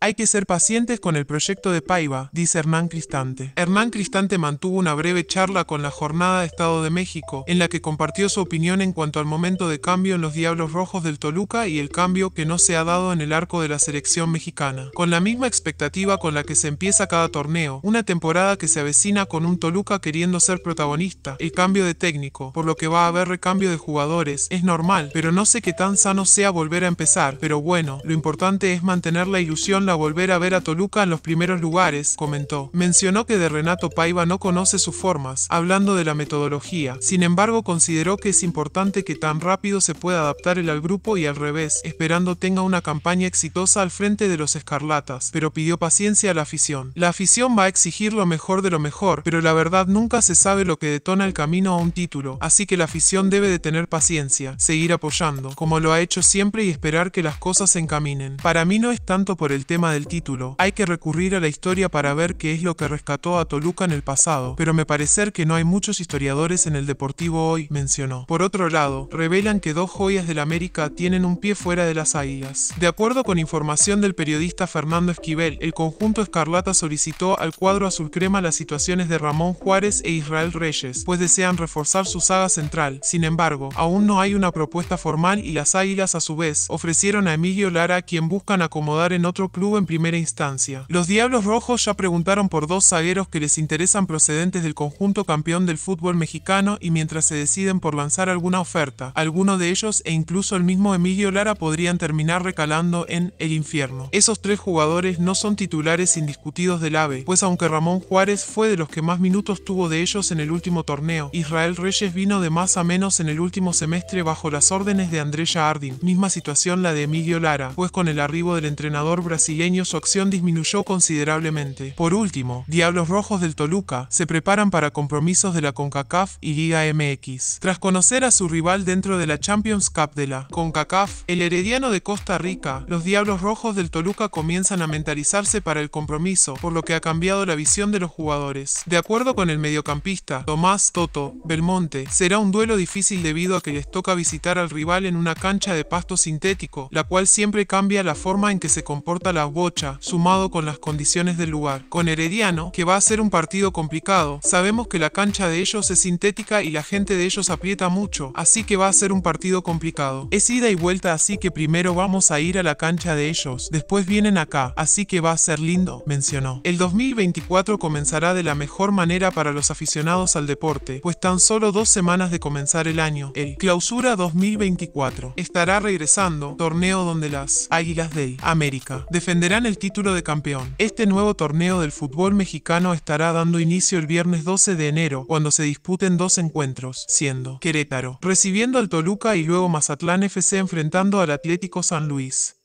Hay que ser pacientes con el proyecto de Paiva, dice Hernán Cristante. Hernán Cristante mantuvo una breve charla con la Jornada de Estado de México, en la que compartió su opinión en cuanto al momento de cambio en los Diablos Rojos del Toluca y el cambio que no se ha dado en el arco de la selección mexicana. Con la misma expectativa con la que se empieza cada torneo, una temporada que se avecina con un Toluca queriendo ser protagonista, el cambio de técnico, por lo que va a haber recambio de jugadores, es normal, pero no sé qué tan sano sea volver a empezar, pero bueno, lo importante es mantener la ilusión a volver a ver a Toluca en los primeros lugares, comentó. Mencionó que de Renato Paiva no conoce sus formas, hablando de la metodología. Sin embargo, consideró que es importante que tan rápido se pueda adaptar él al grupo y al revés, esperando tenga una campaña exitosa al frente de los Escarlatas, pero pidió paciencia a la afición. La afición va a exigir lo mejor de lo mejor, pero la verdad nunca se sabe lo que detona el camino a un título, así que la afición debe de tener paciencia, seguir apoyando, como lo ha hecho siempre y esperar que las cosas se encaminen. Para mí no es tanto por el tema del título, hay que recurrir a la historia para ver qué es lo que rescató a Toluca en el pasado, pero me parece que no hay muchos historiadores en el deportivo hoy, mencionó. Por otro lado, revelan que dos joyas del América tienen un pie fuera de las águilas. De acuerdo con información del periodista Fernando Esquivel, el conjunto Escarlata solicitó al cuadro azul crema las situaciones de Ramón Juárez e Israel Reyes, pues desean reforzar su saga central. Sin embargo, aún no hay una propuesta formal y las águilas a su vez ofrecieron a Emilio Lara quien buscan acomodar en otro club en primera instancia. Los Diablos Rojos ya preguntaron por dos zagueros que les interesan procedentes del conjunto campeón del fútbol mexicano y mientras se deciden por lanzar alguna oferta, alguno de ellos e incluso el mismo Emilio Lara podrían terminar recalando en el infierno. Esos tres jugadores no son titulares indiscutidos del AVE, pues aunque Ramón Juárez fue de los que más minutos tuvo de ellos en el último torneo, Israel Reyes vino de más a menos en el último semestre bajo las órdenes de Andrea Ardin. Misma situación la de Emilio Lara, pues con el arribo del entrenador brasileño su acción disminuyó considerablemente. Por último, Diablos Rojos del Toluca se preparan para compromisos de la CONCACAF y Liga MX. Tras conocer a su rival dentro de la Champions Cup de la CONCACAF, el herediano de Costa Rica, los Diablos Rojos del Toluca comienzan a mentalizarse para el compromiso, por lo que ha cambiado la visión de los jugadores. De acuerdo con el mediocampista Tomás Toto Belmonte, será un duelo difícil debido a que les toca visitar al rival en una cancha de pasto sintético, la cual siempre cambia la forma en que se comporta la Bocha, sumado con las condiciones del lugar. Con Herediano, que va a ser un partido complicado, sabemos que la cancha de ellos es sintética y la gente de ellos aprieta mucho, así que va a ser un partido complicado. Es ida y vuelta así que primero vamos a ir a la cancha de ellos, después vienen acá, así que va a ser lindo, mencionó. El 2024 comenzará de la mejor manera para los aficionados al deporte, pues tan solo dos semanas de comenzar el año, el Clausura 2024 estará regresando, torneo donde las Águilas de América defenderán el título de campeón. Este nuevo torneo del fútbol mexicano estará dando inicio el viernes 12 de enero, cuando se disputen dos encuentros, siendo Querétaro, recibiendo al Toluca y luego Mazatlán FC enfrentando al Atlético San Luis.